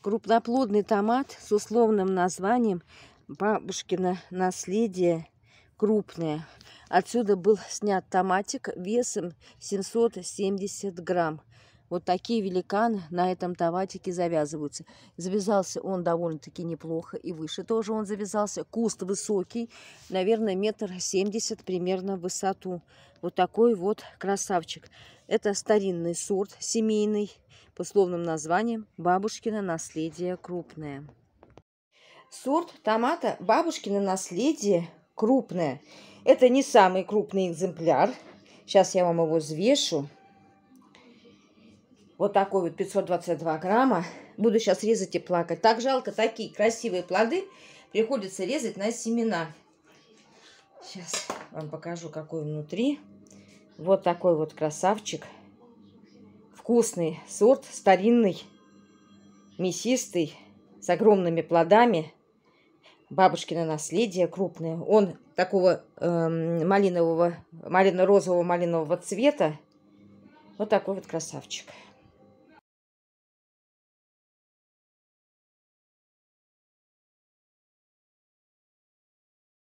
Крупноплодный томат с условным названием «Бабушкино наследие крупное». Отсюда был снят томатик весом 770 грамм. Вот такие великан на этом товатике завязываются. Завязался он довольно-таки неплохо и выше тоже он завязался. Куст высокий, наверное, метр семьдесят примерно в высоту. Вот такой вот красавчик. Это старинный сорт, семейный, по условным названием «Бабушкино наследие крупное». Сорт томата «Бабушкино наследие крупное». Это не самый крупный экземпляр. Сейчас я вам его взвешу вот такой вот 522 грамма. Буду сейчас резать и плакать. Так жалко, такие красивые плоды приходится резать на семена. Сейчас вам покажу, какой внутри. Вот такой вот красавчик. Вкусный сорт, старинный, мясистый, с огромными плодами. Бабушкино наследие крупное. Он такого э, малинового, малино-розового, малинового цвета. Вот такой вот красавчик.